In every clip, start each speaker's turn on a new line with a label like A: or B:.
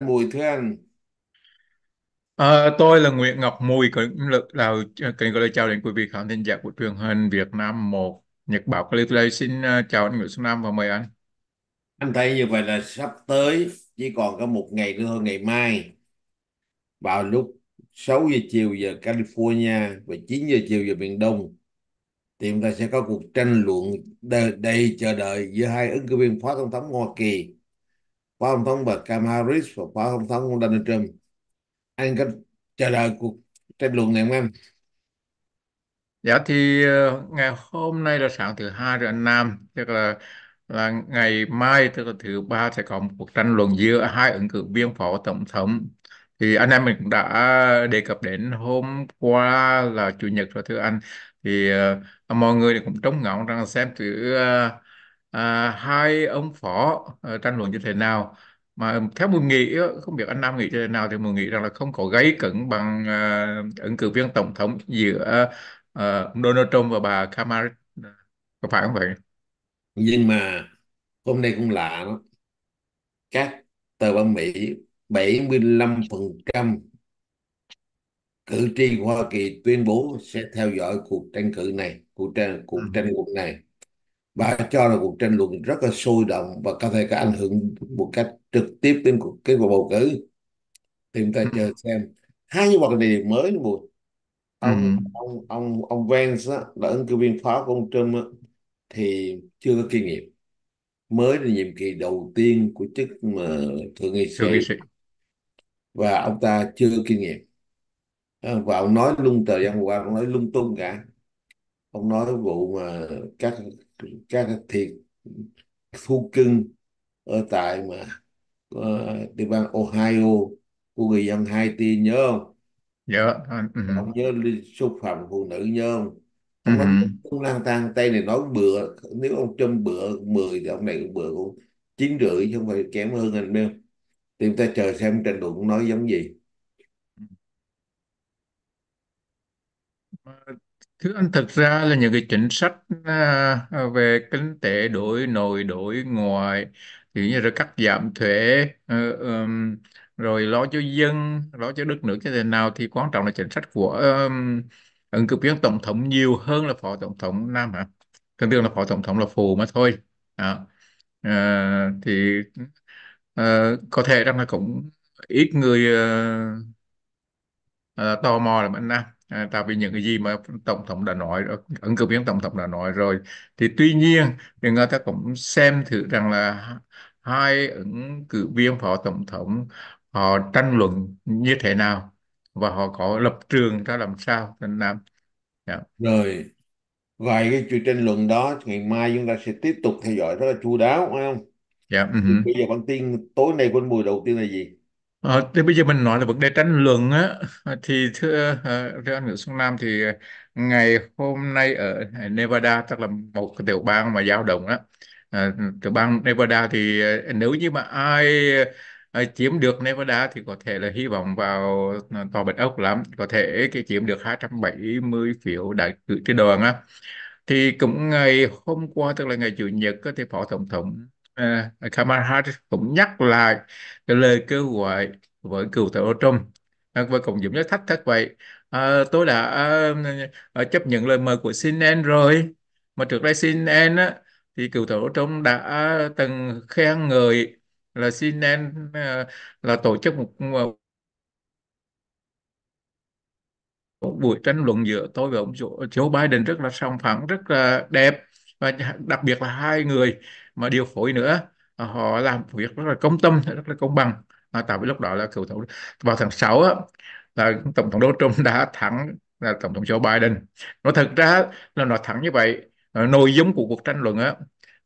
A: Bùi dạ. Thuyên
B: À, ờ, tôi là Nguyễn Ngọc Mùi cũng là là kính gọi lời chào đến quý vị khán thính giả của truyền hình Việt Nam 1 Nhật Báo Caliplay xin ờ, chào
A: anh Nguyễn Xuân Nam và mời anh anh thấy như vậy là sắp tới chỉ còn có một ngày nữa thôi ngày mai vào lúc 6 giờ chiều giờ California và 9 giờ chiều giờ miền Đông thì chúng ta sẽ có cuộc tranh luận đầy, đầy chờ đợi giữa hai ứng cử viên phó tổng thống Hoa Kỳ phó tổng thống bà Kamala Harris và phó tổng thống Donald Trump anh có chờ đợi cuộc tranh luận này không anh
B: dạ thì ờ, ngày hôm nay là sáng thứ hai rồi anh Nam tức là là ngày mai tức là thứ ba sẽ có một cuộc tranh luận giữa hai ứng cử viên phó tổng thống thì anh em mình cũng đã đề cập đến hôm qua là chủ nhật rồi thưa anh thì uh, mọi người cũng trông ngóng rằng xem thử uh, ờ, à, hai ông phó à, tranh luận như thế nào mà theo mình nghĩ không biết anh Nam nghĩ như thế nào thì mình nghĩ rằng là không có gây cấn bằng à, ứng cử viên tổng thống giữa à, Donald Trump và bà Kamala có phải không vậy
A: nhưng mà hôm nay cũng lạ đó các tờ báo Mỹ 75% cử tri Hoa Kỳ tuyên bố sẽ theo dõi cuộc tranh cử này, cuộc tranh cuộc ừ. tranh luận này và cho là cuộc tranh luận rất là sôi động và có thể có ảnh hưởng một cách trực tiếp đến cuộc kết quả bầu cử thì chúng ta ừ. chờ xem hai vật này mới nữa buộc ông ừ. ông ông ông Vance là ứng cử viên phó của ông Trump á, thì chưa có kinh nghiệm mới là nhiệm kỳ đầu tiên của chức mà thượng nghị sĩ và ông ta chưa có kinh nghiệm à, và ông nói lung tờ gian qua ông nói lung tung cả ông nói vụ mà các các thiệt thu cưng ở tại mà uh, địa bàn Ohio của người dân Haiti nhớ không?
B: Dạ. Ông
A: nhớ à, ừ. xúc phạm phụ nữ nhớ không? Ông nói ông ừ. lang thang tay này nói bựa nếu ông Trump bựa 10 thì ông này cũng bựa cũng chín rưỡi chứ không phải kém hơn anh Bill. Thì ta chờ xem trình độ cũng nói giống gì.
B: Thưa anh, thật ra là những cái chính sách à, à, về kinh tế đối nội đối ngoại kiểu như là cắt giảm thuế ờ, rồi lo cho dân lo cho đất nước như thế nào thì quan trọng là chính sách của ừm, ứng cử viên tổng thống nhiều hơn là phó tổng thống Nam hả? Thường thường là phó tổng thống là phụ mà thôi. Đó. Ờ, thì ờ, có thể rằng là cũng ít người ờ, ờ, tò mò là anh Nam à, tại vì những cái gì mà tổng thống đã nói ứng cử viên tổng thống đã nói rồi thì tuy nhiên thì người ta cũng xem thử rằng là hai ứng cử viên phó tổng thống họ tranh luận như thế nào và họ có lập trường ra làm sao thành nam
A: yeah. Dạ. rồi vài cái chuyện tranh luận đó ngày mai chúng ta sẽ tiếp tục theo dõi rất là chu đáo phải không dạ yeah, ừ uh-huh. bây giờ con tin tối nay con buổi đầu tiên là gì
B: Ờ, thì bây giờ mình nói là vấn đề tranh luận á ờ, thì thưa ờ, thưa anh Nguyễn Xuân Nam thì ờ, ngày hôm nay ở ờ, Nevada tức là một cái tiểu bang mà dao động á tiểu bang Nevada thì nếu như mà ai ai chiếm được Nevada thì có thể là hy vọng vào tòa Bạch Ốc lắm có thể cái chiếm được 270 phiếu đại cử tri đoàn á thì cũng ngày hôm qua tức là ngày chủ nhật á, thì phó tổng thống à, Kamala Harris cũng nhắc lại cái lời kêu gọi với cựu tổng Trump à, và cũng giống như thách thức vậy à, tôi đã à, à chấp nhận lời mời của CNN rồi mà trước đây CNN á, thì cựu tổng Trump đã từng khen người là CNN à, là tổ chức một, một một buổi tranh luận giữa tôi và ông Joe Biden rất là song phẳng rất là đẹp và đặc biệt là hai người mà điều phối nữa à, họ làm việc rất là công tâm rất là công bằng à, tại vì lúc đó là cựu tổng vào tháng 6 á, là tổng thống Donald Trump đã thắng là tổng thống Joe Biden nó thật ra là nó thắng như vậy à, nội dung của cuộc tranh luận á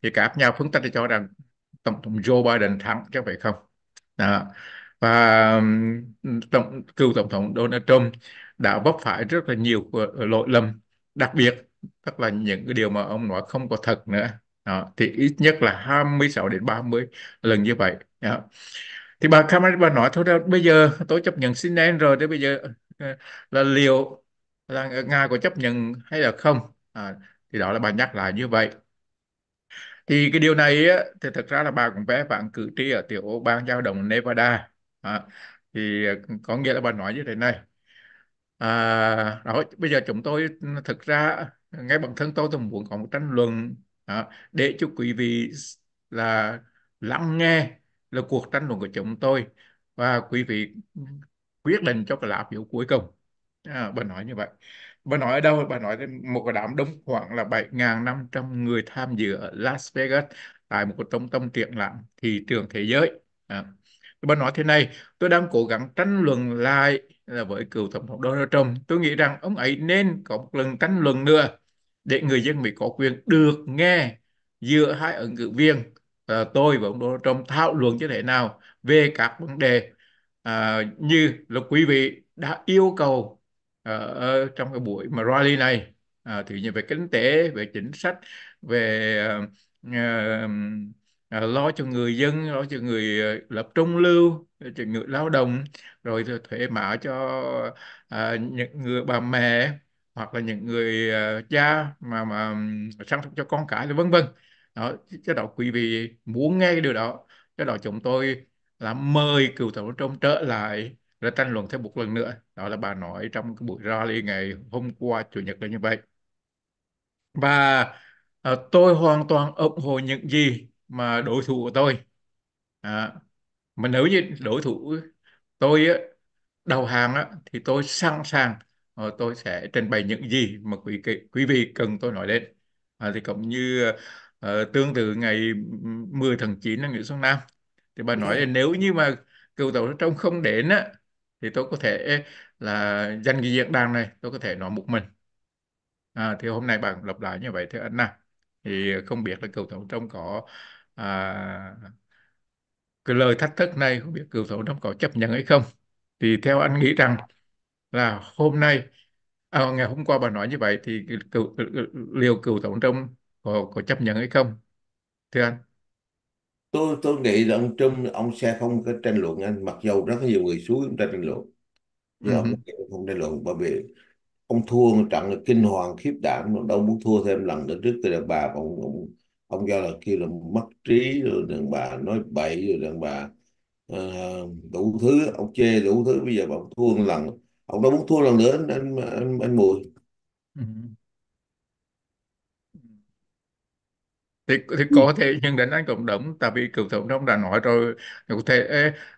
B: thì các nhà phân tích cho rằng tổng thống Joe Biden thắng chứ vậy không à, và tổng, cựu tổng thống Donald Trump đã vấp phải rất là nhiều ờ, lỗi lầm đặc biệt tức là những cái điều mà ông nói không có thật nữa đó, thì ít nhất là 26 đến 30 lần như vậy đó. thì bà Kamari bà nói thôi đó, bây giờ tôi chấp nhận xin em rồi thì bây giờ ờ, là liệu là nga có chấp nhận hay là không à, thì đó là bà nhắc lại như vậy thì cái điều này á, thì thật ra là bà cũng vẽ bạn cử tri ở tiểu bang giao động Nevada à, thì ờ, có nghĩa là bà nói như thế này à, đó bây giờ chúng tôi ừ, thực ra ngay bản thân tôi tôi muốn có một tranh luận đó, để cho quý vị là lắng nghe là cuộc tranh luận của chúng tôi và quý vị quyết định cho cái lá phiếu cuối cùng à, bà nói như vậy bà nói ở đâu bà nói một cái đám đông khoảng là 7.500 người tham dự ở Las Vegas tại một cái trung tâm triển lãm thị trường thế giới à. bà nói thế này tôi đang cố gắng tranh luận lại là với cựu tổng thống Donald Trump tôi nghĩ rằng ông ấy nên có một lần tranh luận nữa để người dân Mỹ có quyền được nghe giữa hai ứng cử viên à, tôi và ông Donald Trump thảo luận như thế nào về các vấn đề à, như là quý vị đã yêu cầu à, ờ, ở trong cái buổi mà rally này à, thì như về kinh tế về chính sách về à, à, lo cho người dân lo cho người lập trung lưu cho người lao động rồi thuế mã cho à, những người bà mẹ hoặc là những người uh, cha mà mà săn sóc cho con cái vân vân đó cho đó quý vị muốn nghe điều đó cho đó chúng tôi là mời cựu tổng thống trở lại để tranh luận thêm một lần nữa đó là bà nói trong cái buổi rally ngày hôm qua chủ nhật là như vậy và uh, tôi hoàn toàn ủng hộ những gì mà đối thủ của tôi à, mà nếu như đối thủ tôi đầu hàng thì tôi sẵn sàng Ờ, tôi sẽ trình bày những gì mà quý quý vị cần tôi nói đến à, thì cũng như uh, tương tự ngày 10 tháng 9 là Nguyễn Xuân Nam thì bà nói là dạ. nếu như mà cựu tổng trong không đến á thì tôi có thể là danh cái diễn đàn này tôi có thể nói một mình à, thì hôm nay bạn lặp lại như vậy thưa anh nam à, thì không biết là cựu tổng trong có à, cái lời thách thức này không biết cựu tổng trong có chấp nhận hay không thì theo anh nghĩ rằng là hôm nay à, ngày hôm qua bà nói như vậy thì cựu, liệu cựu tổng thống có, có chấp nhận hay không thưa anh
A: tôi tôi nghĩ là ông Trump ông sẽ không có tranh luận anh mặc dù rất nhiều người xuống chúng ta tranh luận nhưng uh-huh. ông không tranh luận bởi vì ông thua một trận là kinh hoàng khiếp đảm ông đâu muốn thua thêm lần nữa trước từ đàn bà ông ông ông cho là kêu là mất trí rồi đàn bà nói bậy rồi đàn bà uh, đủ thứ ông chê đủ thứ bây giờ ông thua một lần ông đó muốn thua lần nữa anh anh anh, anh Mùi ừ. thì, thì có
B: thể nhưng định anh cũng đúng tại vì cựu tổng thống đã nói rồi Có thể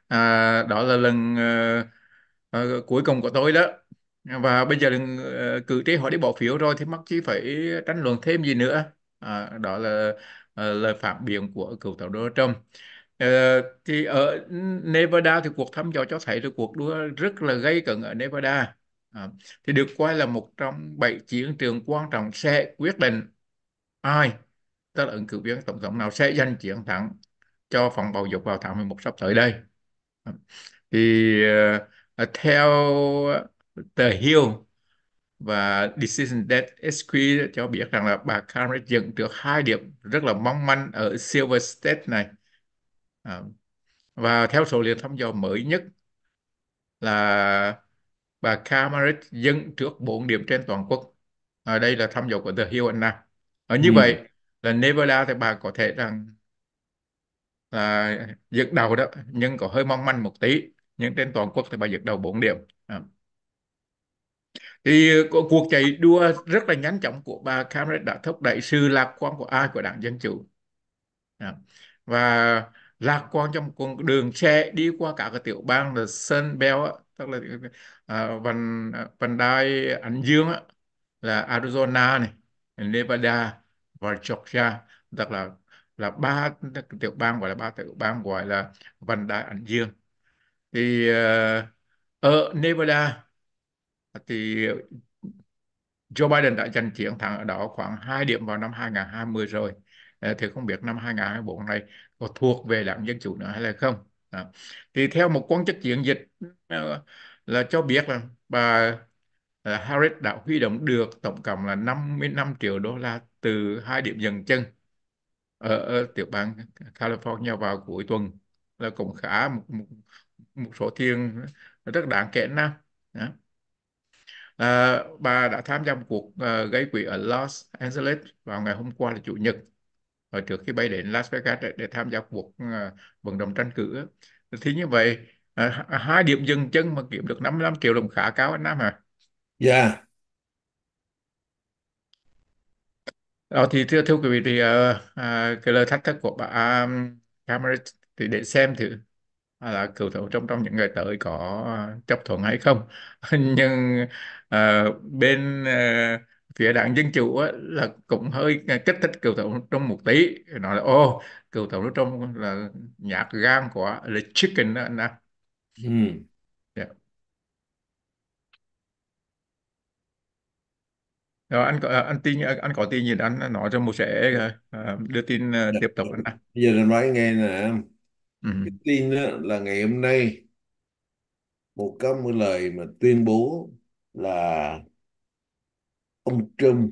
B: à, đó là lần à, à, cuối cùng của tôi đó và bây giờ đừng ờ, cử tri họ đi bỏ phiếu rồi thì mắc chi phải tranh luận thêm gì nữa à, đó là à, lời phản biện của cựu tổng thống Donald Trump Ờ, thì ở Nevada thì cuộc thăm dò cho thấy là cuộc đua rất là gây cấn ở Nevada à, thì được coi là một trong bảy chiến trường quan trọng sẽ quyết định ai tức là ứng cử viên tổng thống nào sẽ giành chiến thắng cho phòng bầu dục vào tháng 11 sắp tới đây à, thì uh, theo tờ Hill và Decision Debt SQ cho biết rằng là bà Harris dựng được hai điểm rất là mong manh ở Silver State này À, và theo số liệu thăm dò mới nhất là bà Kamarit dẫn trước 4 điểm trên toàn quốc ở à, đây là thăm dò của The Hill anh ở như ừ. vậy là Nevada thì bà có thể rằng là giật đầu đó nhưng có hơi mong manh một tí nhưng trên toàn quốc thì bà dẫn đầu 4 điểm à. thì cuộc chạy đua rất là nhanh chóng của bà Cameron đã thúc đẩy sự lạc quan của ai của đảng dân chủ à. và lạc quan trong con đường xe đi qua cả cái tiểu bang là Sun Belt á, tức là vần vành vành đai Ánh Dương á, là Arizona này, Nevada và Georgia, tức là là ba tiểu bang gọi là ba tiểu bang gọi là vần đai Ánh Dương. Thì à, ở Nevada thì Joe Biden đã giành chiến thắng ở đó khoảng 2 điểm vào năm 2020 rồi. Ờ, thì không biết năm 2024 này có thuộc về đảng Dân Chủ nữa hay là không. Đó. Thì theo một quan chức chiến dịch ờ, là cho biết là bà ờ, Harris đã huy động được tổng cộng là 55 triệu đô la từ hai điểm dừng chân ở, ở tiểu bang California vào cuối tuần là cũng khá một, một, một số tiền rất đáng kể nào. Đó. À, bà đã tham gia một cuộc uh, gây quỹ ở Los Angeles vào ngày hôm qua là Chủ nhật hồi trước khi bay đến Las Vegas để, để tham gia cuộc ờ, vận động tranh cử thì như vậy à, hai điểm dừng chân mà kiếm được 55 triệu đồng khá cao anh Nam à dạ yeah. Ờ, đó thì thưa thưa quý vị thì uh, cái lời thách thức của bà um, Cameron thì để xem thử à, là cựu thủ trong trong những ngày tới có chấp thuận hay không nhưng uh, bên uh, phía đảng dân chủ á, là cũng hơi kích thích cựu tổng trong một tí nói là ô cựu tổng trong là nhát gan của là chicken đó anh ạ ừ. yeah. Dạ. rồi anh có anh tin anh có tin gì đó, anh nói cho một sẽ ờ, ờ, đưa tin ờ, dạ. tiếp
A: tục anh ạ bây giờ anh nói nghe nè ừ. cái tin là ngày hôm nay một cái lời mà tuyên bố là ông Trump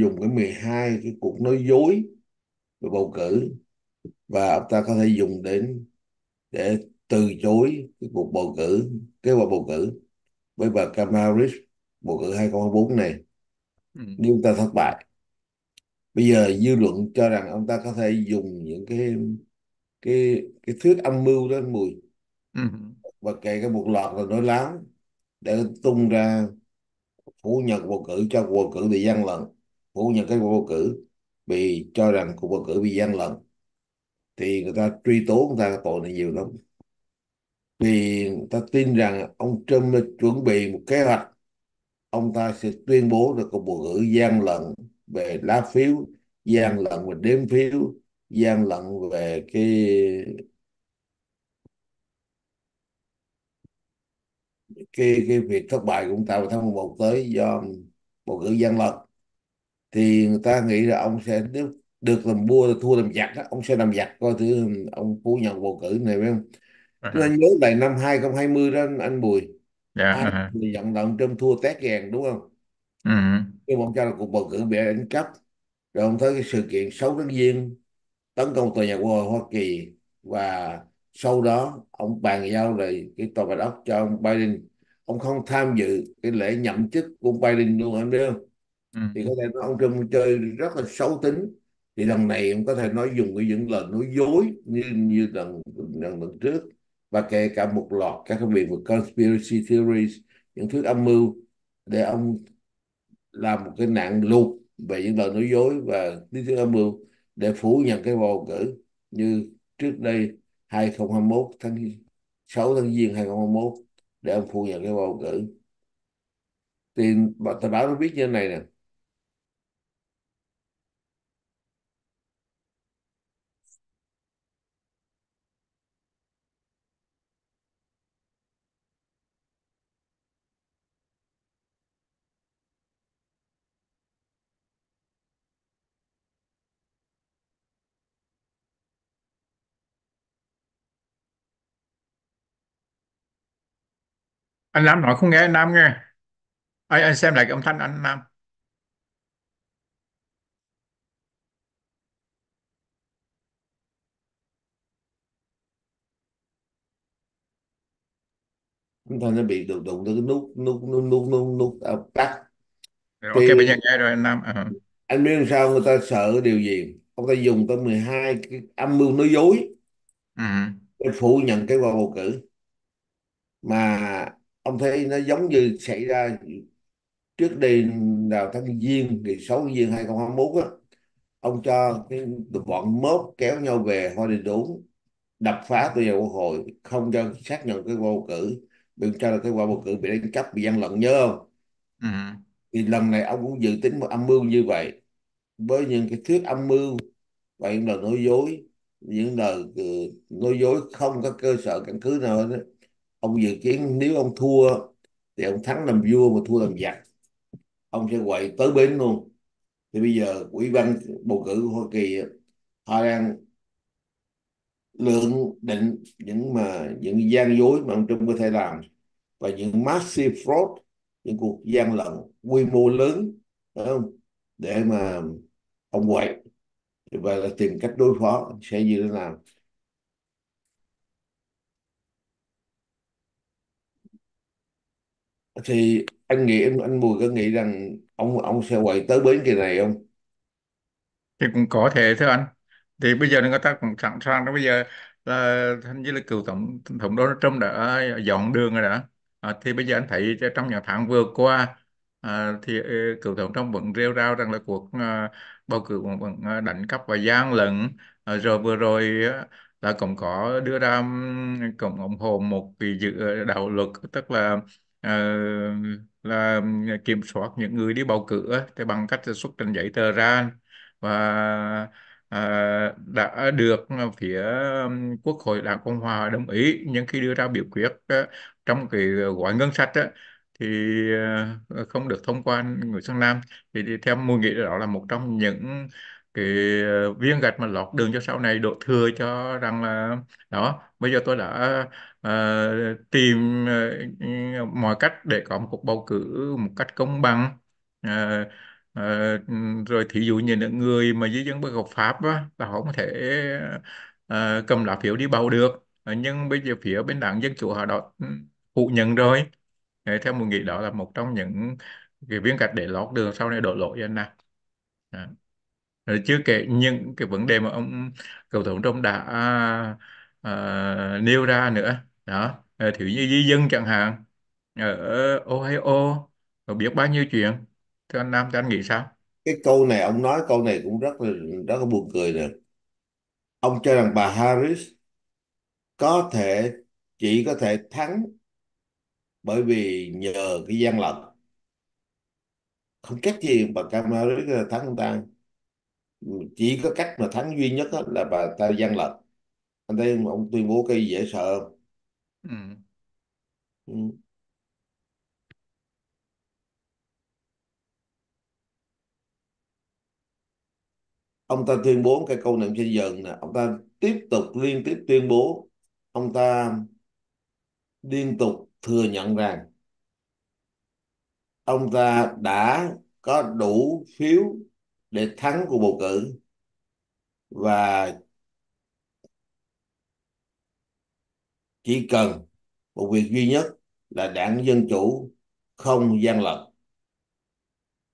A: dùng cái 12 cái cuộc nói dối về bầu cử và ông ta có thể dùng đến để từ chối cái cuộc bầu cử kế hoạch bầu cử với bà Kamala bầu cử 2024 này ừ. nếu ông ta thất bại bây giờ dư luận cho rằng ông ta có thể dùng những cái cái cái thuyết âm mưu đó mùi ừ. và kể cả một loạt là nói láo để tung ra phủ nhận bầu cử cho bầu cử bị gian lận phủ nhận cái bầu cử bị cho rằng cuộc bầu cử bị gian lận thì người ta truy tố người ta tội này nhiều lắm vì người ta tin rằng ông Trump đã chuẩn bị một kế hoạch ông ta sẽ tuyên bố là cuộc bầu cử gian lận về lá phiếu gian lận về đếm phiếu gian lận về cái cái cái việc thất bại của ông ta vào tháng 11 tới do bầu cử gian lận thì người ta nghĩ là ông sẽ được được làm vua là thua làm giặc đó. ông sẽ làm giặc coi thứ ông phủ nhận bầu cử này phải không uh ừ. -huh. nhớ lại năm 2020 đó anh Bùi yeah, uh -huh. anh vận động Trump thua tét gàn đúng không uh -huh. nhưng mà ông cho là cuộc bầu cử bị đánh cắp rồi ông thấy cái sự kiện xấu đương viên tấn công tòa nhà quốc hội Hoa Kỳ và sau đó ông bàn giao lại cái tòa bạch ốc cho ông Biden ông không tham dự cái lễ nhậm chức của Biden luôn anh biết không ừ. thì có thể nói ông Trump chơi rất là xấu tính thì lần này ông có thể nói dùng cái những lời nói dối như như lần lần lần trước và kể cả một loạt các cái việc về conspiracy theories những thứ âm mưu để ông làm một cái nạn lụt về những lời nói dối và những thứ âm mưu để phủ nhận cái bầu cử như trước đây 2021 tháng 6 tháng giêng 2021 để ông phụ nhận cái bầu cử thì bà tờ báo nó viết như thế này nè
B: anh Nam nói không nghe anh Nam nghe anh anh xem lại cái âm thanh anh Nam
A: chúng ta nó bị đụng đụng tới cái nút nút nút nút nút nút tắt Rồi, ok bây giờ nghe rồi anh Nam Ờ. anh biết làm sao người ta sợ điều gì ông ta dùng tới 12 cái âm mưu nói dối ừ. để phủ nhận cái quả bầu cử mà ông thấy nó giống như xảy ra trước đây vào tháng giêng ngày tháng giêng 2021 á ông cho cái bọn mốt kéo nhau về hoa đình đúng đập phá tụi nhà quốc hội không cho xác nhận cái bầu cử đừng cho là cái quả bầu cử bị đánh cắp bị gian lận nhớ không ừ. thì lần này ông cũng dự tính một âm mưu như vậy với những cái thuyết âm mưu và những lời nói dối những lời ừ, nói dối không có cơ sở căn cứ nào hết ông dự kiến nếu ông thua thì ông thắng làm vua mà thua làm giặc ông sẽ quậy tới bến luôn thì bây giờ ủy ban bầu cử hoa kỳ họ đang lượng định những mà những gian dối mà ông Trump có thể làm và những massive fraud những cuộc gian lận quy mô lớn phải không để mà ông quậy và là tìm cách đối phó sẽ như thế nào thì anh nghĩ anh, anh Mùi có nghĩ rằng ông ông sẽ quay tới bến kỳ này không?
B: thì cũng có thể thôi anh thì bây giờ người ta cũng sẵn sàng đó bây giờ là hình như là cựu tổng thống Donald Trump đã dọn đường rồi đã à, thì bây giờ anh thấy trong những tháng vừa qua à, thì ờ, cựu tổng Trump vẫn rêu rao rằng là cuộc à, bầu cử vẫn, vẫn à, đánh cắp và gian lận à, rồi vừa rồi á, là cũng có đưa ra ừm, cũng ủng hộ một cái dự ờ, đạo luật tức là Ờ, là kiểm soát những người đi bầu cử thì bằng cách xuất trình giấy tờ ra và à, đã được phía Quốc hội Đảng Cộng Hòa đồng ý nhưng khi đưa ra biểu quyết trong cái gói ngân sách á, thì ờ, không được thông qua người sang Nam thì theo mùi nghĩ đó là một trong những cái ờ, viên gạch mà lót đường cho sau này đổ thừa cho rằng là đó bây giờ tôi đã uh, tìm uh, mọi cách để có một cuộc bầu cử một cách công bằng uh, uh, rồi thí dụ như những người mà dưới dân bất hợp pháp á, là họ không thể uh, cầm lá phiếu đi bầu được nhưng bây giờ phía bên đảng dân chủ họ đã ừ, phủ nhận rồi uh, theo một nghĩ đó là một trong những cái viên gạch để lót đường sau này đổ lỗi anh nào rồi chưa kể những cái vấn đề mà ông cầu thủ trong đã à, nêu ra nữa đó à, thiếu di dân chẳng hạn ở Ohio rồi biết bao nhiêu chuyện thưa anh Nam thì anh nghĩ sao
A: cái câu này ông nói câu này cũng rất là rất là buồn cười nè ông cho rằng bà Harris có thể chỉ có thể thắng bởi vì nhờ cái gian lận không cách gì bà Kamala Harris thắng ông ta chỉ có cách mà thắng duy nhất là bà ta gian lận anh thấy ông tuyên bố cái dễ sợ không ừ. ừ. ông ta tuyên bố cái câu nệm xây dần nè ông ta tiếp tục liên tiếp tuyên bố ông ta liên tục thừa nhận rằng ông ta đã có đủ phiếu để thắng cuộc bầu cử và chỉ cần một việc duy nhất là đảng dân chủ không gian lận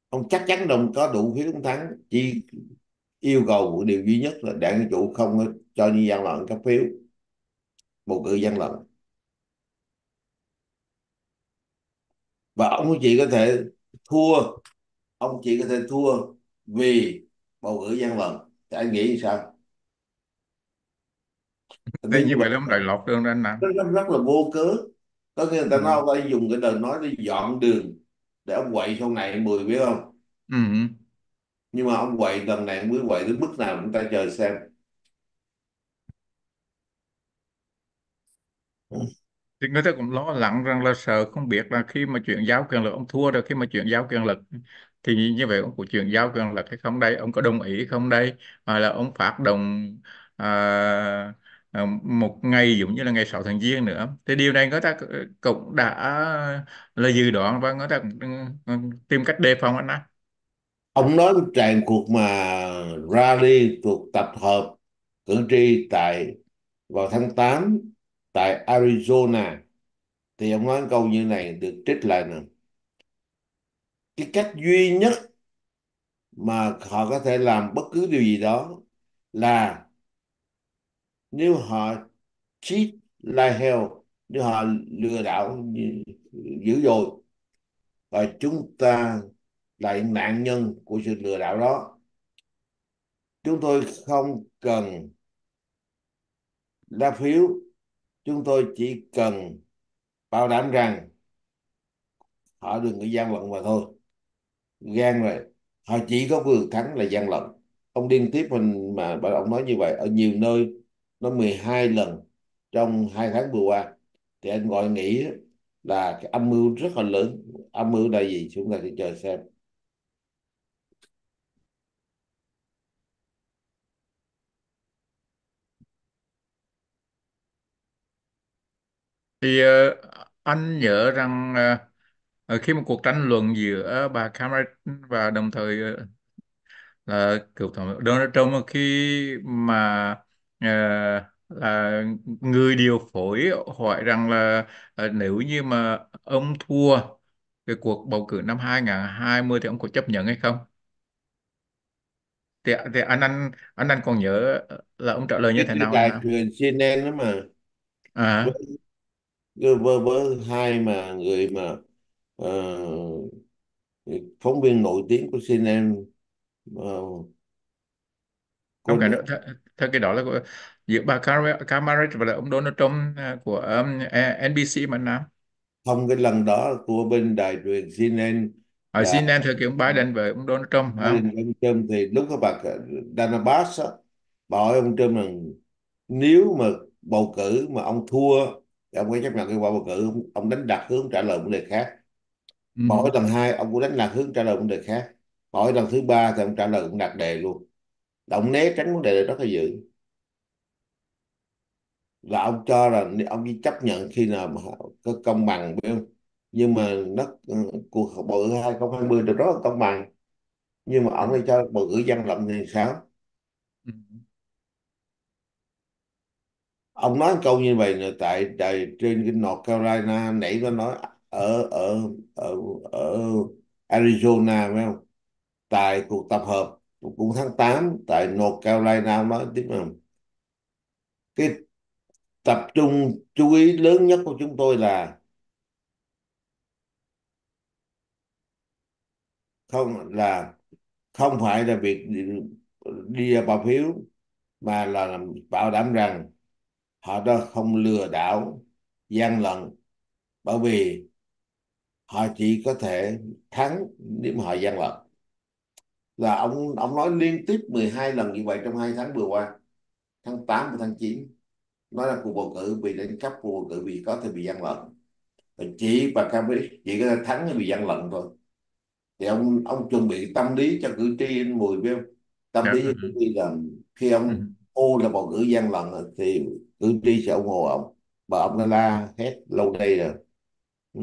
A: ông chắc chắn ông có đủ phiếu ông thắng chỉ yêu cầu một điều duy nhất là đảng dân chủ không cho như gian lận các phiếu bầu cử gian lận và ông chỉ có thể thua ông chỉ có thể thua vì bầu cử gian lận thì anh nghĩ sao thế như vậy lắm đòi lọt luôn anh ạ rất, rất, rất là vô cớ có khi là ta ừ. nói ta dùng cái đời nói để dọn đường để ông quậy sau này mười biết không ừ. nhưng mà ông quậy lần này mới quậy đến mức nào chúng ta chờ xem
B: thì người ta cũng lo lắng rằng là sợ không biết là khi mà chuyện giáo quyền lực ông thua rồi khi mà chuyện giáo quyền lực thì như vậy ông cụ chuyển giao quyền là cái không đây ông có đồng ý không đây hoặc là ông phát động à, à một ngày giống như là ngày 6 tháng giêng nữa thì điều này người ta cũng đã
A: là dự đoán
B: và người ta ừ, tìm cách đề phòng anh á
A: ông nói tràn cuộc mà rally cuộc tập hợp cử tri tại vào tháng 8 tại Arizona thì ông nói câu như này được trích lại nè cái cách duy nhất mà họ có thể làm bất cứ điều gì đó là nếu họ cheat lie heo nếu họ lừa đảo dữ dội và chúng ta lại nạn nhân của sự lừa đảo đó chúng tôi không cần lá phiếu chúng tôi chỉ cần bảo đảm rằng họ đừng có gian lận mà thôi gan rồi họ chỉ có vừa thắng là gian lận ông liên tiếp mình mà ông nói như vậy ở nhiều nơi nó 12 lần trong hai tháng vừa qua thì anh gọi nghĩ là cái âm mưu rất là lớn âm mưu là gì chúng ta sẽ chờ xem
B: thì ờ, anh nhớ rằng ờ, Ờ, khi một cuộc tranh luận giữa ờ, bà Kamala và đồng thời ờ, là cựu tổng Donald Trump khi mà ờ, là người điều phối hỏi rằng là ờ, nếu như mà ông thua cái cuộc bầu cử năm 2020 thì ông có chấp nhận hay không? Thì, thì anh anh anh anh còn nhớ là ông trả lời như thế nào anh đài hả?
A: truyền CNN đó mà với, à. với với hai mà người mà uh, phóng viên nổi tiếng của CNN uh, không ờ, cả nữa
B: theo, theo cái đó là của, giữa bà Kamala và là ông Donald Trump à, của um, à, NBC mà nào không cái lần đó của bên đài truyền CNN
A: ở đã, dạ. CNN thời kỳ ông Biden dạ. và ông Donald Trump hả? ông Trump thì lúc các bà Dana Bass bảo ông Trump rằng nếu mà bầu cử mà ông thua thì ông có chấp nhận cái quả bầu cử ông, ông đánh đặt hướng trả lời vấn đề khác mà hỏi lần hai ông cũng đánh lạc hướng trả lời vấn đề khác mà hỏi lần thứ ba thì ông trả lời cũng lạc đề luôn động né tránh vấn đề này rất là dữ là ông cho là ông chỉ chấp nhận khi nào mà có công bằng biết không? nhưng mà nó ừ, cuộc bầu cử 2020 được rất là công bằng nhưng mà ông lại cho bầu cử dân lận thì sao ừ. ông nói câu như vậy là tại tại trên cái North Carolina nãy nó nói ở ở ở ở Arizona phải không tại cuộc tập hợp cũng tháng 8 tại North Carolina nói tiếp không cái tập trung chú ý lớn nhất của chúng tôi là không là không phải là việc đi, đi bỏ phiếu mà là bảo đảm rằng họ đó không lừa đảo gian lận bởi vì họ chỉ có thể thắng nếu mà họ gian lận là ông ông nói liên tiếp 12 lần như vậy trong hai tháng vừa qua tháng 8 và tháng 9 nói là cuộc bầu cử bị đánh cắp cuộc bầu cử bị có thể bị gian lận chỉ và Campuchia chỉ có thể thắng hay bị gian lận thôi thì ông ông chuẩn bị tâm lý cho cử tri anh mùi biết không tâm lý cho cử tri là khi ông ô là bầu cử gian lận thì cử tri sẽ ủng hộ ông và ông đã la hét lâu đây rồi ừ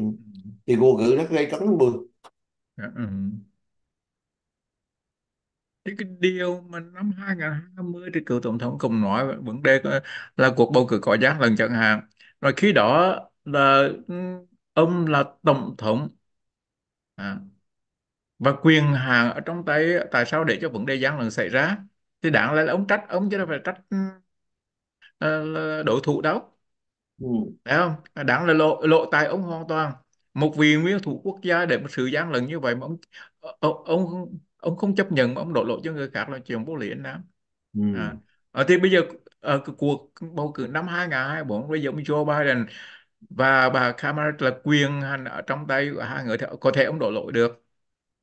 A: thì cuộc cự nó gây cấn mưa Dạ, ừ.
B: cái điều mà năm 2020 thì cựu tổng thống cùng nói vấn đề là cuộc bầu cử có giác lần chẳng hạn. Rồi khi đó là ừ, ông là tổng thống à, và quyền hàng ở trong tay tại sao để cho vấn đề gian lận xảy ra thì đảng lại là ông trách ông chứ đâu phải trách ừ, ờ, đối thủ đâu ừ. thấy không đảng là lộ lộ tài ông hoàn toàn một vị nguyên thủ quốc gia để một sự gian lận như vậy mà ông ông ờ, ờ, ông, ông không chấp nhận mà ông đổ lỗi cho người khác là chuyện vô lý anh Nam ừ. à, ờ, thì bây giờ ở cuộc bầu cử năm 2024 bây giờ ông Joe Biden và bà Kamala là quyền ở trong tay của hai người có thể ông đổ lỗi được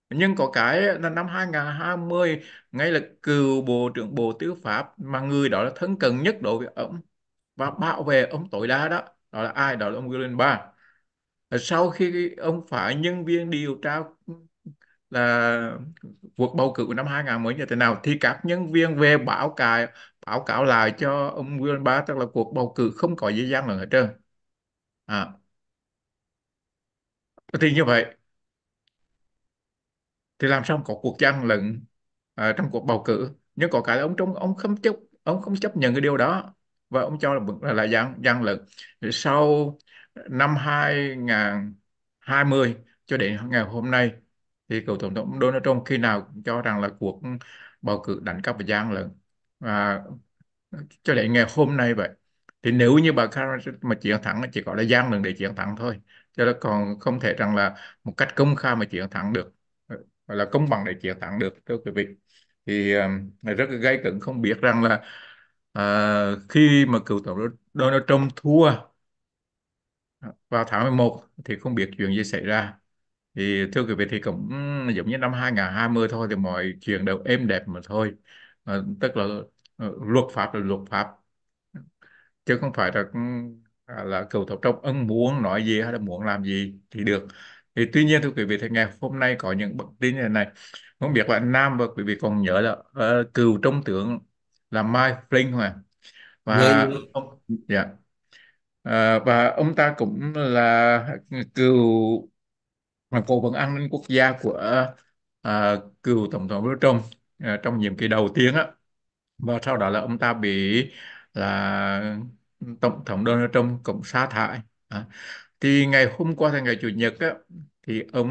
B: nhưng có cái là năm 2020 ngay là cựu bộ trưởng bộ tư pháp mà người đó là thân cận nhất đối với ông và bảo vệ ông tối đa đó đó là ai đó là ông William Barr Ờ, sau khi ông phải nhân viên điều tra ừ, là cuộc bầu cử của năm 2010 như thế nào thì các nhân viên về báo cáo báo cáo lại cho ông William Barr tức là cuộc bầu cử không có dễ dàng là hết trơn à thì như vậy thì làm sao có cuộc gian lận à, trong cuộc bầu cử nhưng có cái ông trong ông không chấp ông không chấp nhận cái điều đó và ông cho là là, là gian gian lận sau năm 2020 cho đến ngày hôm nay thì cựu tổng thống Donald Trump khi nào cũng cho rằng là cuộc bầu cử đánh cắp và gian lận và cho đến ngày hôm nay vậy thì nếu như bà Harris mà chiến thắng chỉ có là gian lận để chiến thắng thôi cho nên còn không thể rằng là một cách công khai mà chiến thắng được hoặc là công bằng để chiến thắng được thưa quý vị thì uh, rất gây cấn không biết rằng là uh, khi mà cựu tổng thống Donald Trump thua vào tháng 11 thì không biết chuyện gì xảy ra thì thưa quý vị thì cũng giống như năm 2020 thôi thì mọi chuyện đều êm đẹp mà thôi à, tức là ờ, luật pháp là luật pháp chứ không phải là à, là cựu thập trong ân muốn nói gì hay là muốn làm gì thì được thì tuy nhiên thưa quý vị thì ngày hôm nay có những bậc tin như này không biết bạn Nam và quý vị còn nhớ là uh, cựu trung tướng là Mike Flynn ạ và yeah à, và ông ta cũng là cựu cố vấn an ninh quốc gia của à, cựu tổng thống Donald Trump à, trong nhiệm kỳ đầu tiên á và sau đó là ông ta bị là tổng thống Donald Trump cũng sa thải à, thì ngày hôm qua thì ngày chủ nhật á thì ông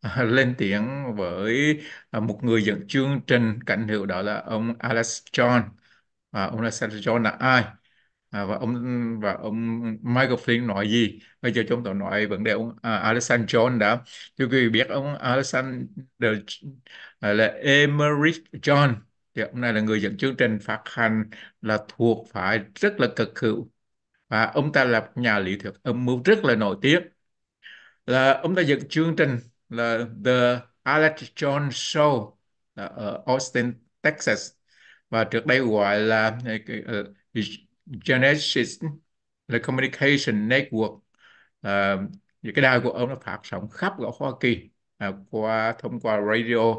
B: à, lên tiếng với à, một người dẫn chương trình cảnh hiệu đó là ông Alex John và ông Alex John là ai à, và ông và ông Michael Flynn nói gì bây giờ chúng tôi nói vấn đề ông à, Alexander John đã thưa quý vị biết ông Alexander à, là Emmerich John thì ông này là người dẫn chương trình phát hành là thuộc phải rất là cực hữu và ông ta là nhà lý thuyết âm mưu rất là nổi tiếng là ông ta dựng chương trình là The Alex John Show ở Austin, Texas và trước đây gọi là ờ, Genesis là Communication Network à, những cái đài của ông nó phát sóng khắp cả Hoa Kỳ à, qua thông qua radio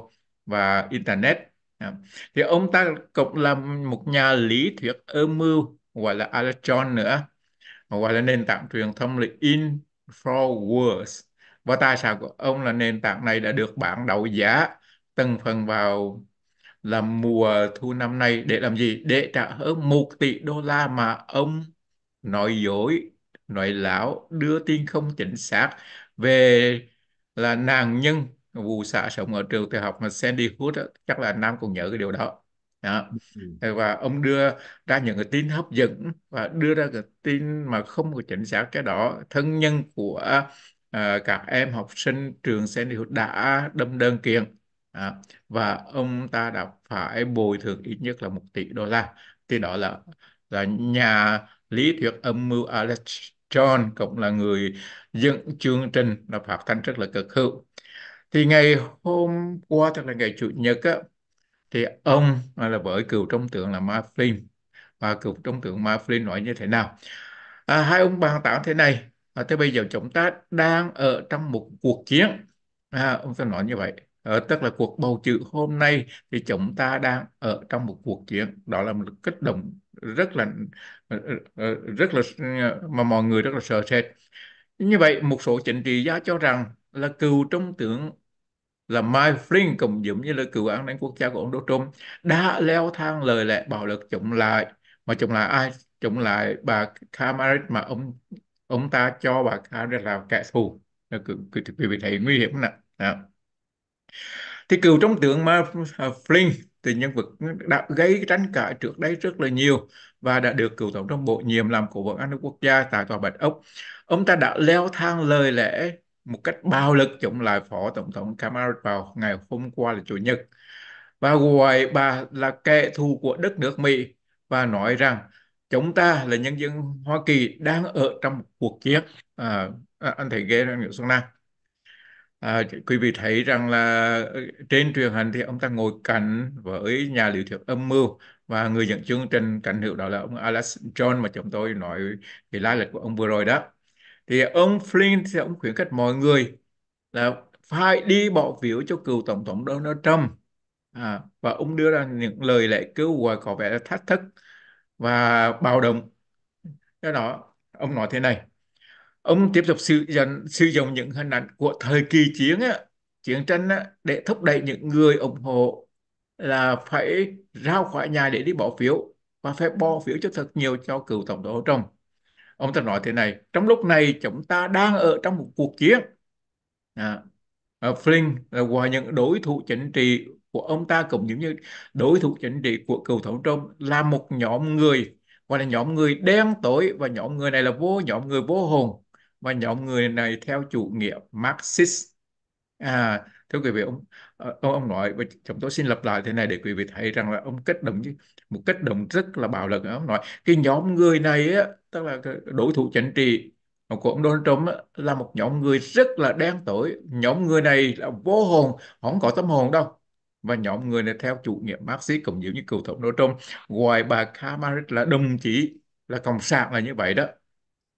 B: và internet à, thì ông ta cũng là một nhà lý thuyết âm mưu gọi là Alatron nữa gọi là nền tảng truyền thông là Infowars. và tài sản của ông là nền tảng này đã được bảng đấu giá từng phần vào là mùa thu năm nay để làm gì? Để trả hơn một tỷ đô la mà ông nói dối, nói lão đưa tin không chính xác về là nàng nhân vụ xả súng ở trường tiểu học mà Sandy Hood đó, chắc là Nam cũng nhớ cái điều đó. Đó. Ừ. và ông đưa ra những cái tin hấp dẫn và đưa ra cái tin mà không có chính xác cái đó thân nhân của à, các em học sinh trường Sandy Hood đã đâm đơn kiện à, và ông ta đã phải bồi thường ít nhất là một tỷ đô la thì đó là là nhà lý thuyết âm mưu Alex John cũng là người dựng chương trình là phát thanh rất là cực hữu thì ngày hôm qua tức là ngày chủ nhật á, thì ông à, là với cựu trong tượng là Ma Flynn và cựu trong tượng Ma nói như thế nào à, hai ông bàn tán thế này à, thế bây giờ chúng ta đang ở trong một cuộc chiến à, ông ta nói như vậy ờ, tức là cuộc bầu cử hôm nay thì chúng ta đang ở trong một cuộc chiến đó là một kích động rất là ờ, ờ, ờ, rất là mà mọi người rất là sợ sệt như vậy một số chính trị gia cho rằng là cựu trung tướng là Mike Flynn cũng giống như là cựu án ninh quốc gia của ông Donald Trump đã leo thang lời lẽ bạo lực chống lại mà chống lại ai chống lại bà Kamala mà ông ông ta cho bà Kamala là kẻ thù quý vì thấy nguy hiểm không ạ? thì cựu trong tướng mà Flynn thì nhân vật đã gây tranh cãi trước đây rất là nhiều và đã được cựu tổng thống bổ nhiệm làm cố vấn an ninh quốc gia tại tòa bạch ốc ông ta đã leo thang lời lẽ một cách bạo lực chống lại phó tổng thống Kamala vào ngày hôm qua là chủ nhật và gọi bà là kẻ thù của đất nước Mỹ và nói rằng chúng ta là nhân dân Hoa Kỳ đang ở trong một cuộc chiến à, à anh thấy ghê ra Nguyễn Xuân Nam à, quý vị thấy rằng là ờ, trên truyền hình thì ông ta ngồi cạnh với nhà liệu thuyết âm mưu và người dẫn chương trình cảnh hiệu đó là ông Alex John mà chúng tôi nói về lai lịch của ông vừa rồi đó thì ông Flynn thì ông khuyến khích mọi người là phải đi bỏ phiếu cho cựu tổng thống Donald Trump à, và ông đưa ra những lời lẽ cứu gọi có vẻ là thách thức và bạo động do đó ông nói thế này Ông tiếp tục sử dụng, sử dụng những hình ảnh của thời kỳ chiến á, chiến tranh á, để thúc đẩy những người ủng hộ là phải ra khỏi nhà để đi bỏ phiếu và phải bỏ phiếu cho thật nhiều cho cựu tổng thống Trump. Ông ta nói thế này, trong lúc này chúng ta đang ở trong một cuộc chiến. À, Flynn là qua những đối thủ chính trị của ông ta cũng giống như đối thủ chính trị của cựu tổng Trump là một nhóm người gọi là nhóm người đen tối và nhóm người này là vô nhóm người vô hồn và nhóm người này theo chủ nghĩa Marxist à thưa quý vị ông ờ, ông, ông nói và chúng tôi xin lặp lại thế này để quý vị thấy rằng là ông kích động một kích động rất là bạo lực ông nói cái nhóm người này á, tức là đối thủ chính trị của ông Donald Trump á, là một nhóm người rất là đen tối nhóm người này là vô hồn không có tâm hồn đâu và nhóm người này theo chủ nghĩa Marxist cũng giống như cựu tổng Donald Trump ngoài bà Kamala là đồng chí là cộng sản là như vậy đó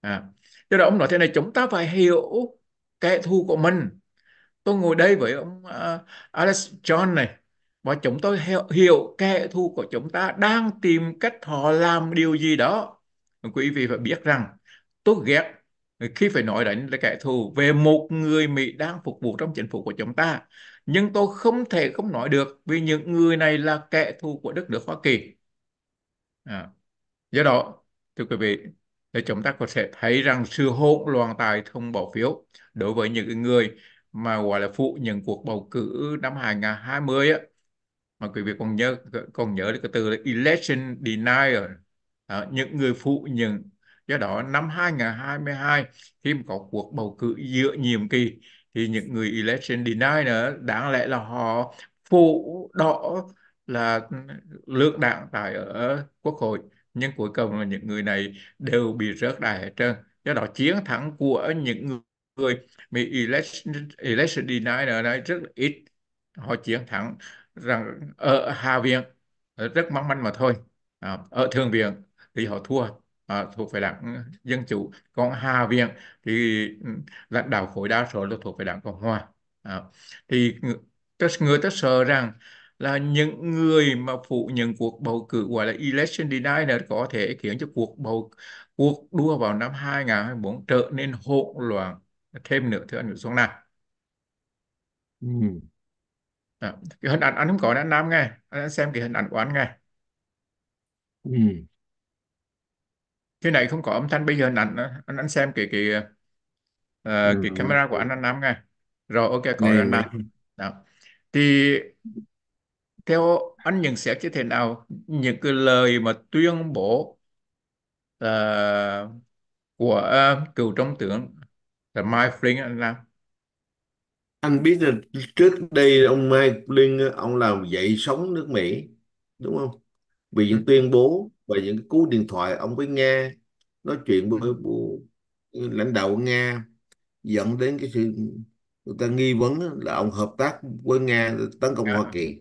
B: à do đó ông nói thế này chúng ta phải hiểu kẻ thù của mình tôi ngồi đây với ông uh, Alex John này và chúng tôi hiểu, hiểu kẻ thù của chúng ta đang tìm cách họ làm điều gì đó quý vị phải biết rằng tôi ghét khi phải nói đến là kẻ thù về một người Mỹ đang phục vụ trong chính phủ của chúng ta. Nhưng tôi không thể không nói được vì những người này là kẻ thù của đất nước Hoa Kỳ. À. Do đó, thưa quý vị, để chúng ta có thể thấy rằng sự hỗn loạn tại thông bỏ phiếu đối với những người mà gọi là phụ những cuộc bầu cử năm 2020 á mà quý vị còn nhớ còn nhớ cái từ là election denier à, những người phụ những do đó năm 2022 khi mà có cuộc bầu cử giữa nhiệm kỳ thì những người election denier đáng lẽ là họ phụ đỏ là lượng đảng tại ở quốc hội nhưng cuối cùng là những người này đều bị rớt đài hết trơn do đó chiến thắng của những người bị election election denier này rất ít họ chiến thắng rằng ở hạ viện rất mong manh mà thôi à, ở thượng viện thì họ thua à, thuộc về đảng dân chủ còn hạ viện thì ừ, lãnh đạo khối đa số là thuộc về đảng cộng hòa à, thì người ta, người ta sợ rằng là những người mà phụ nhận cuộc bầu cử gọi là election denier có thể khiến cho cuộc bầu cuộc đua vào năm 2024 trở nên hỗn loạn thêm nữa thưa anh Nguyễn Xuân nào. Ừ. À, cái hình ảnh anh không có anh Nam nghe anh xem cái hình ảnh của anh nghe ừ. cái này không có âm thanh bây giờ hình ảnh anh anh xem cái cái uh, ừ. cái camera của anh anh Nam nghe rồi ok có anh Nam đó. thì theo anh nhận xét như thế nào những cái lời mà tuyên bố uh, của uh, cựu trong tướng là Mike Flynn anh làm anh biết là trước
A: đây ông Mike Flynn ông làm dậy sóng nước Mỹ đúng không vì những tuyên bố và những cú điện thoại ông với Nga nói chuyện với, với lãnh đạo Nga dẫn đến cái sự người ta nghi vấn là ông hợp tác với Nga tấn công dạ. Hoa Kỳ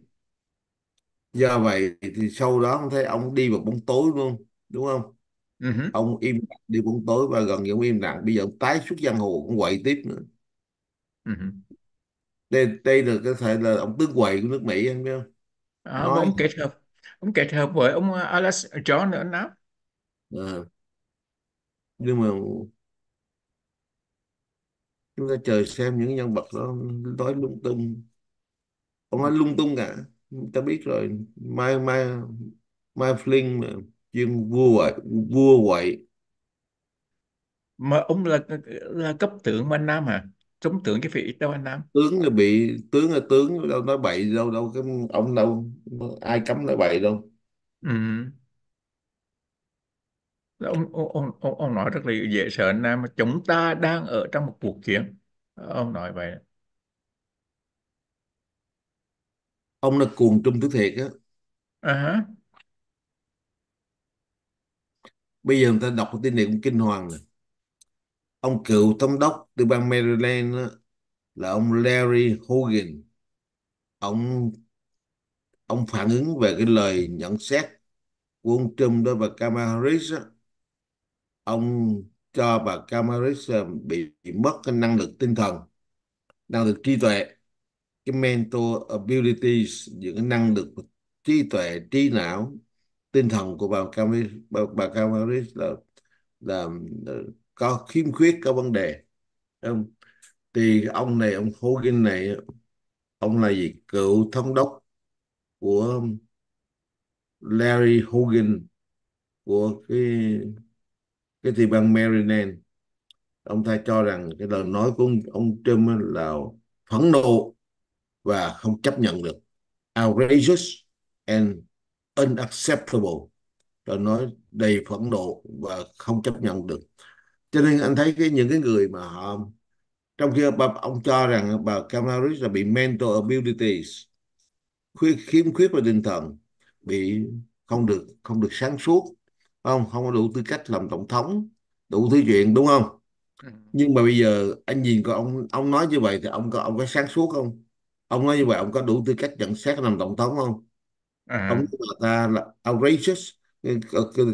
A: do vậy thì sau đó ông thấy ông đi vào bóng tối luôn đúng không uh-huh. ông im đi bóng tối và gần như ông im lặng bây giờ ông tái xuất giang hồ cũng quậy tiếp nữa uh-huh. đây đây là có thể là ông tướng quậy của nước Mỹ anh biết không à, Nói. ông
B: kết hợp ông kết hợp với ông à, Alex John nữa nào à.
A: Ờ. nhưng mà chúng ta chờ xem những nhân vật đó nói lung tung ông nói lung tung cả à? ta biết rồi mai mai mai Flynn mà chuyên vua quậy vua quậy mà
B: ông là là cấp tướng của anh Nam à chống tướng cái vị đâu anh Nam tướng là bị tướng
A: là tướng đâu nói bậy đâu đâu cái ông đâu ai cấm nói bậy đâu
B: ừ. ông, ông ông ông ông nói rất là dễ sợ anh Nam mà chúng ta đang ở trong một cuộc chiến ông nói vậy
A: ông là cuồng trung tử thiệt á à bây giờ người ta đọc cái tin này cũng kinh hoàng nè ông cựu thống đốc từ bang Maryland á, là ông Larry Hogan ông ông phản ứng về cái lời nhận xét của ông Trump đối với bà Kamala Harris á. ông cho bà Kamala Harris à, bị, bị mất cái năng lực tinh thần năng lực trí tuệ cái mental abilities những cái năng lực trí tuệ trí não tinh thần của bà Camry bà, bà Camry là, là là có khiếm khuyết có vấn đề không? thì ông này ông Hogan này ông là gì cựu thống đốc của Larry Hogan của cái cái thị bang Maryland ông ta cho rằng cái lời nói của ông, ông Trump là phẫn nộ và không chấp nhận được outrageous and unacceptable tôi nói đầy phẫn nộ và không chấp nhận được cho nên anh thấy cái những cái người mà họ trong khi bà, ông cho rằng bà Kamala Harris là bị mental abilities khuyết khiếm khuyết về tinh thần bị không được không được sáng suốt không không có đủ tư cách làm tổng thống đủ thứ chuyện đúng không ừ. nhưng mà bây giờ anh nhìn coi ông ông nói như vậy thì ông có ông có sáng suốt không ông nói như vậy ông có đủ tư cách nhận xét làm tổng thống không à. ông bà ta là outrageous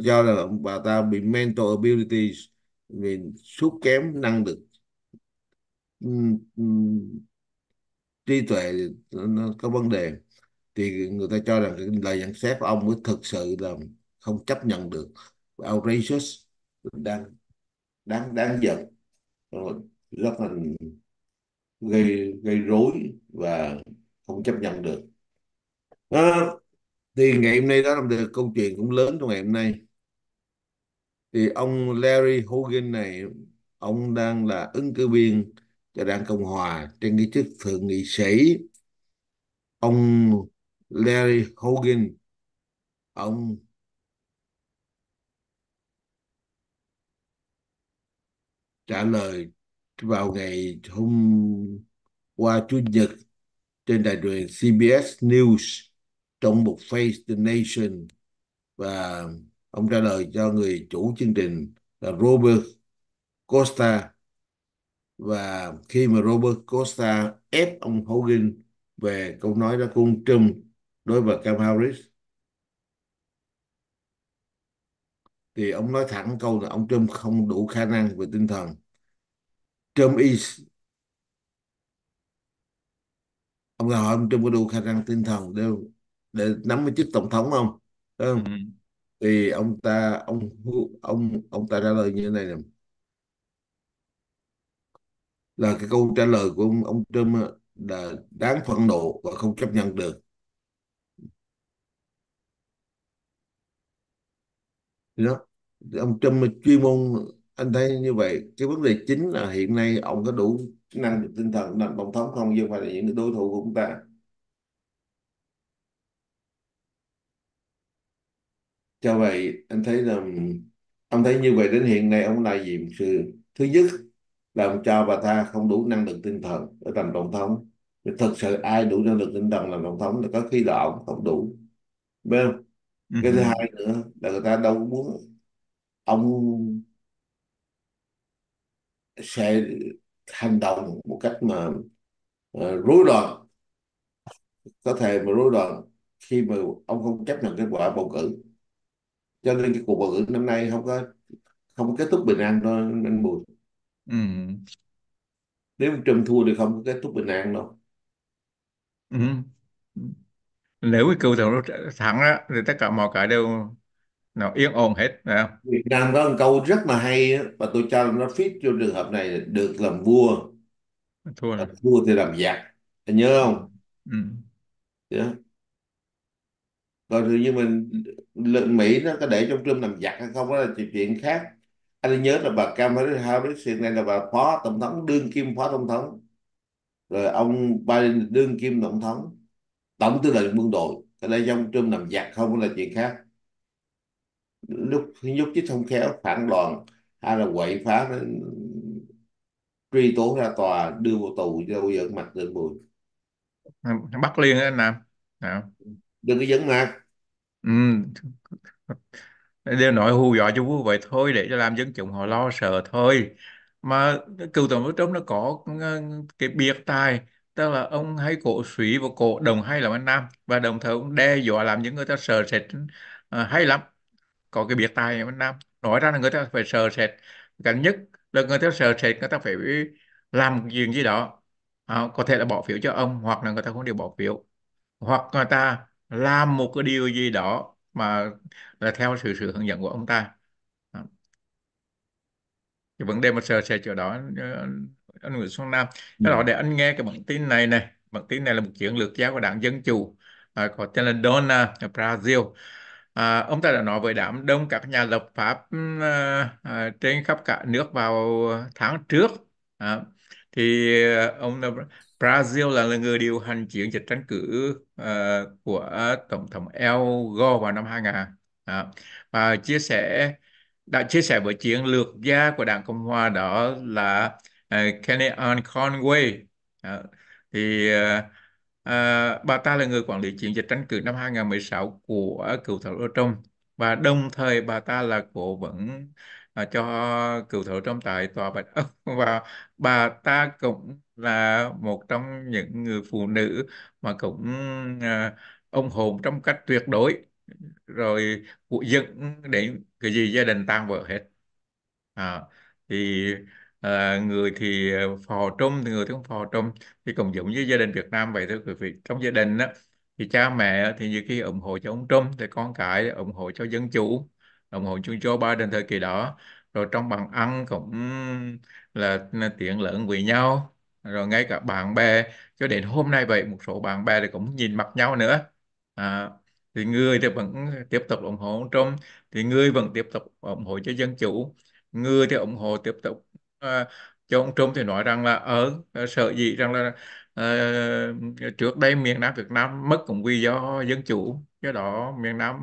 A: cho là bà ta bị mental abilities vì suốt kém năng lực trí tuệ nó có vấn đề thì người ta cho rằng cái lời nhận xét của ông mới thực sự là không chấp nhận được outrageous đang đang đang giận rất là gây gây rối và không chấp nhận được à, thì ngày hôm nay đó là một câu chuyện cũng lớn trong ngày hôm nay thì ông Larry Hogan này ông đang là ứng cử viên cho đảng Cộng hòa trên cái chức thượng nghị sĩ ông Larry Hogan ông trả lời vào ngày hôm qua Chủ nhật trên đài truyền CBS News trong một Face the Nation và ông trả lời cho người chủ chương trình là Robert Costa và khi mà Robert Costa ép ông Hogan về câu nói đó của ông Trump đối với Cam Harris thì ông nói thẳng câu là ông Trump không đủ khả năng về tinh thần Trump is ông ngồi ông Trump có đu khả năng tinh thần đều để nắm cái chức tổng thống không không ừ. thì ông ta ông ông ông ta trả lời như thế này nè là cái câu trả lời của ông, ông Trump là đáng phẫn nộ và không chấp nhận được Thì đó ông Trump chuyên môn anh thấy như vậy cái vấn đề chính là hiện nay ông có đủ năng lực tinh thần làm tổng thống không nhưng mà là những đối thủ của chúng ta cho vậy anh thấy là ông thấy như vậy đến hiện nay ông là gì sự thứ nhất là ông cho bà ta không đủ năng lực tinh thần để làm tổng thống thì thật sự ai đủ năng lực tinh thần làm tổng thống thì có khi là ông không đủ biết không ừ. cái thứ hai nữa là người ta đâu muốn ông sẽ hành động một cách mà uh, rối loạn có thể mà rối loạn khi mà ông không chấp nhận kết quả bầu cử cho nên cái cuộc bầu cử năm nay không có không kết thúc bình an đâu anh Bùi ừ. nếu Trump thua thì không có kết thúc bình an đâu
B: ừ. nếu cái cựu tổng thắng á thì tất cả mọi cái đều
A: nó yên ổn hết phải không? Việt Nam có một câu rất là hay và tôi cho nó fit cho trường hợp này được làm vua thua làm vua thì làm giặc Anh nhớ không ừ. yeah. còn tự nhiên mình lượng Mỹ nó có để trong trump làm giặc hay không đó là chuyện khác anh nhớ là bà Kamala Harris hiện nay là bà phó tổng thống đương kim phó tổng thống rồi ông Biden đương kim tổng thống tổng tư lệnh quân đội cái đây trong trump làm giặc không là chuyện khác lúc nhúc chứ không khéo phản loạn hay là quậy phá truy tố ra tòa đưa vào tù cho bây giờ mặt lên bùi
B: bắt liền anh nam à.
A: đừng có dẫn mặt
B: ừ. điều nội hù dọa cho quý vậy thôi để cho làm dân chúng họ lo sợ thôi mà cựu tổng thống Trump nó có ờ, cái biệt tài tức là ông hay cổ suý và cổ đồng hay là anh nam và đồng thời ông đe dọa làm những người ta sợ sệt ờ, hay lắm có cái biệt tài ở Việt Nam nói ra là người ta phải sờ sệt gần nhất là người ta sờ sệt người ta phải làm một chuyện gì đó à, có thể là bỏ phiếu cho ông hoặc là người ta không được bỏ phiếu hoặc người ta làm một cái điều gì đó mà là theo sự sự hướng dẫn của ông ta à. cái vấn đề mà sờ sệt chỗ đó ờ, anh Nguyễn Xuân Nam ừ. cái đó để anh nghe cái bản tin này này bản tin này là một chiến lược giáo của đảng Dân Chủ à, có tên là Dona Brazil À, ông ta đã nói với đám đông các nhà lập pháp ừ, à, à, trên khắp cả nước vào tháng trước à, thì à, ông Brazil là, là người điều hành chiến dịch tranh cử à, của tổng thống El Gore vào năm 2000 à, và chia sẻ đã chia sẻ với chiến lược gia của đảng Cộng hòa đó là à, Kenneth Conway à, thì à, À, bà ta là người quản lý chiến dịch tranh cử năm 2016 của cựu thủ đô Trump và đồng thời bà ta là cố vấn à, cho cựu thủ đô Trump tại tòa Bạch Ốc và bà ta cũng là một trong những người phụ nữ mà cũng à, ông hồn trong cách tuyệt đối rồi dựng để cái gì gia đình tan vỡ hết à, thì à, người thì ờ, phò trôm thì người thì không phò trôm thì cùng dụng với gia đình Việt Nam vậy thôi. quý vị trong gia đình đó thì cha mẹ thì như khi ủng hộ cho ông Trump thì con cái ủng hộ cho dân chủ ủng hộ cho Joe Biden thời kỳ đó rồi trong bàn ăn cũng là tiện lợi với nhau rồi ngay cả bạn bè cho đến hôm nay vậy một số bạn bè thì cũng nhìn mặt nhau nữa à, thì người thì vẫn tiếp tục ủng hộ ông Trump thì người vẫn tiếp tục ủng hộ cho dân chủ người thì ủng hộ tiếp tục Ờ, cho ông Trump thì nói rằng là ở ờ, ờ, sợ gì rằng là ờ, trước đây miền Nam Việt Nam mất cũng vì do dân chủ do đó miền Nam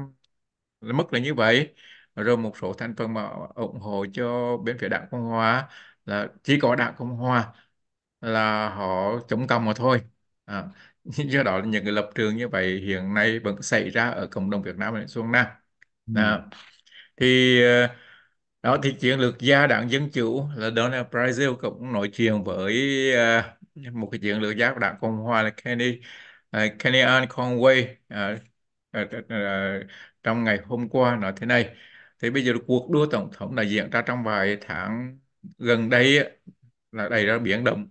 B: mất là như vậy rồi một số thành phần mà ủng hộ cho bên phía đảng Cộng Hòa là chỉ có đảng Cộng Hòa là họ chống cộng mà thôi à, do đó những cái lập trường như vậy hiện nay vẫn xảy ra ở cộng đồng Việt Nam ở xuống Nam à, thì uh, đó thì chiến lược gia đảng dân chủ là đó là Brazil cũng nói chuyện với uh, một cái chiến lược gia của đảng cộng hòa là Kenny uh, Kenny Ann Conway uh, uh, uh, uh, trong ngày hôm qua nói thế này thì bây giờ cuộc đua tổng thống đã diễn ra trong vài tháng gần đây là đầy ra biển động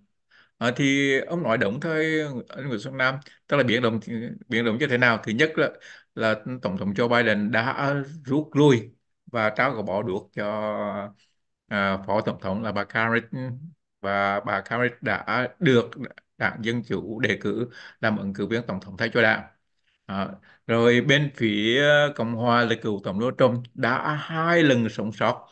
B: à, thì ông nói đúng thôi anh Nguyễn Xuân Nam tức là biển động biển động như thế nào thứ nhất là là tổng thống Joe Biden đã rút lui và trao gỡ bỏ được cho à, phó tổng thống là bà Karen và bà Karen đã được đảng Dân Chủ đề cử làm ứng cử viên tổng thống thay cho đảng. À, rồi bên phía Cộng hòa là cựu tổng thống Trump đã hai lần sống sót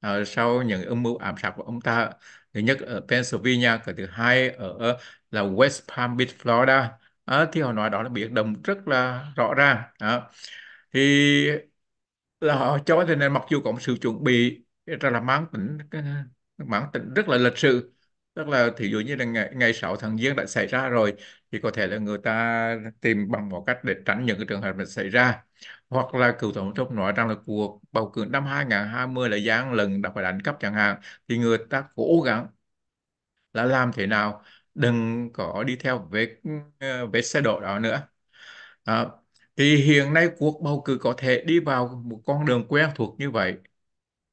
B: à, sau những âm mưu ám sát của ông ta. Thứ nhất ở Pennsylvania, cái thứ hai ở là West Palm Beach, Florida. À, thì họ nói đó là biển đồng rất là rõ ràng. À, thì là họ cho thế này mặc dù có một sự chuẩn bị rất là mang tính mang tính rất là lịch sự tức là thí dụ như là ngày ngày 6 tháng giêng đã xảy ra rồi thì có thể là người ta tìm bằng một cách để tránh những cái trường hợp này xảy ra hoặc là cựu tổng thống nói rằng là cuộc bầu cử năm 2020 là gian lần đã phải đánh cắp chẳng hạn thì người ta cố gắng là làm thế nào đừng có đi theo vết ờ, vết xe đổ đó nữa à, thì hiện nay cuộc bầu cử có thể đi vào một con đường quen thuộc như vậy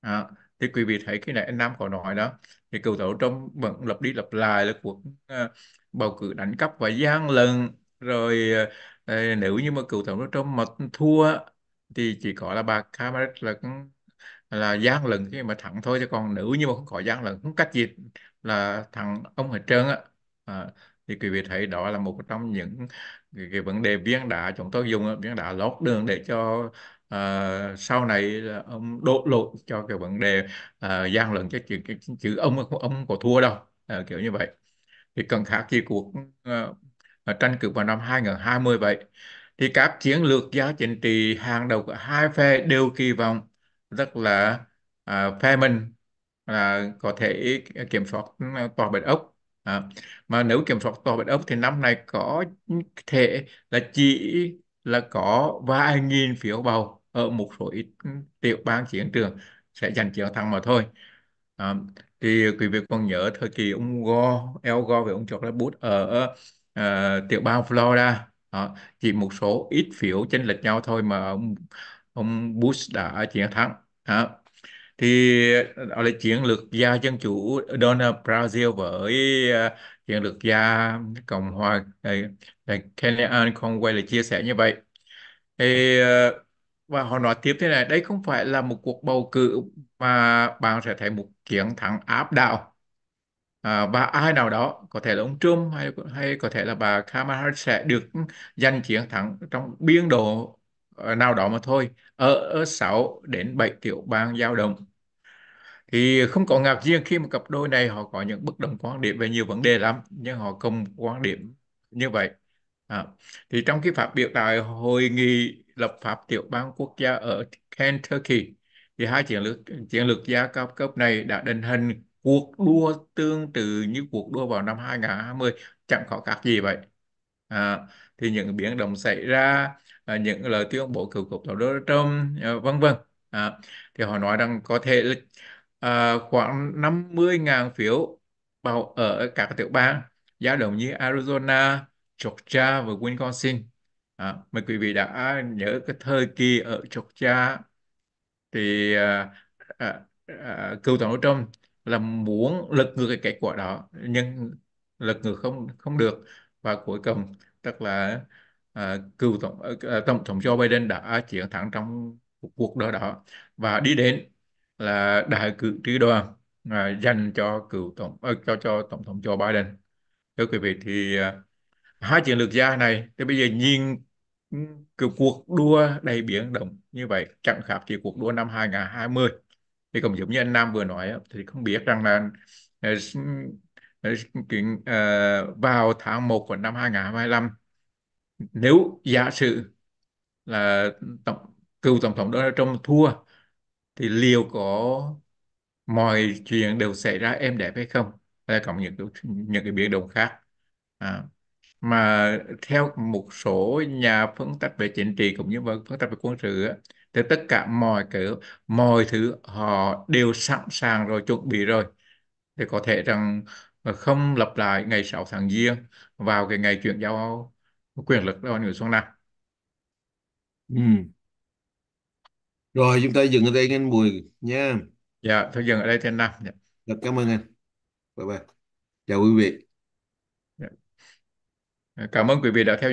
B: à, thì quý vị thấy cái này anh Nam có nói đó thì cựu tổ trong vẫn lặp đi lập lại là cuộc uh, bầu cử đánh cắp và gian lần, rồi uh, nếu như mà cựu tổng trong mà thua thì chỉ có là bà Kamala là là gian lần khi mà thẳng thôi chứ còn nữ nhưng mà không có gian lần, không cách gì là thằng ông hết trơn á à, thì quý vị thấy đó là một trong những cái, cái vấn đề viên đá chúng tôi dùng viên đá lót đường để cho uh, sau này là ông đổ lỗi cho cái vấn đề uh, gian lận cho chữ, cái, chữ ông ông có thua đâu uh, kiểu như vậy thì cần khác gì cuộc uh, tranh cử vào năm 2020 vậy thì các chiến lược giá chính trị hàng đầu của hai phe đều kỳ vọng rất là uh, phe mình uh, có thể kiểm soát tòa bạch ốc à, mà nếu kiểm soát tòa bạch ốc thì năm nay có thể là chỉ là có vài nghìn phiếu bầu ở một số ít tiểu bang chiến trường sẽ giành chiến thắng mà thôi à, thì quý vị còn nhớ thời kỳ ông Gore, El Gore và ông George W. Bush ở uh, tiểu bang Florida đó, chỉ một số ít phiếu chênh lệch nhau thôi mà ông ông Bush đã chiến thắng đó thì đó ờ, là chiến lược gia dân chủ Donald Brazil với uh, chiến lược gia Cộng hòa uh, ờ, Kellyanne Conway là chia sẻ như vậy thì, và họ nói tiếp thế này đây không phải là một cuộc bầu cử mà bạn sẽ thấy một chiến thắng áp đảo À, và ai nào đó có thể là ông Trump hay hay có thể là bà Kamala sẽ được giành chiến thắng trong biên độ Ờ, nào đó mà thôi ở, ở 6 đến 7 tiểu bang dao động thì không có ngạc nhiên khi mà cặp đôi này họ có những bất đồng quan điểm về nhiều vấn đề lắm nhưng họ cùng quan điểm như vậy à, thì trong khi phát biểu tại hội nghị lập pháp tiểu bang quốc gia ở Kentucky thì hai chiến lược chiến lược gia cao cấp này đã định hình cuộc đua tương tự như cuộc đua vào năm 2020 chẳng có khác gì vậy à, thì những biến động xảy ra à, những lời tuyên bố cựu cục tổng thống Trump à, vân vân à, thì họ nói rằng có thể là, à, khoảng 50.000 phiếu bầu ở các tiểu bang dao động như Arizona, Georgia và Wisconsin. À, mời quý vị đã nhớ cái thời kỳ ở Georgia thì à, à, à, cựu tổng thống Trump là muốn lật ngược cái kết quả đó nhưng lật ngược không không được và cuối cùng tức là à, cựu tổng à, tổng thống Joe Biden đã chiến thắng trong cuộc đó đó và đi đến là đại cử tri đoàn à, dành cho cựu tổng à, cho cho tổng thống Joe Biden thưa quý vị thì à, hai chiến lược gia này thì bây giờ nhìn cái ừ, cuộc đua đầy biến động như vậy chẳng khác gì cuộc đua năm 2020 thì cũng giống như anh Nam vừa nói thì không biết rằng là ừ, vào tháng 1 của năm 2025 nếu giả sử là tổng cựu tổng thống Donald Trump thua thì liệu có mọi chuyện đều xảy ra êm đẹp hay không hay còn những những cái biến động khác à, mà theo một số nhà phân tích về chính trị cũng như phân tích về quân sự thì tất cả mọi cử mọi thứ họ đều sẵn sàng rồi chuẩn bị rồi thì có thể rằng không lặp lại ngày 6 tháng giêng vào cái ngày chuyển giao quyền lực cho người Xuân Lan Ừ. Rồi
A: chúng ta dừng ở đây nghe anh Bùi
B: nha. dạ thôi dừng ở đây trên năm dạ. Rất dạ, cảm ơn anh.
A: Bye bye. Chào quý vị. Dạ. cảm ơn quý vị đã
B: theo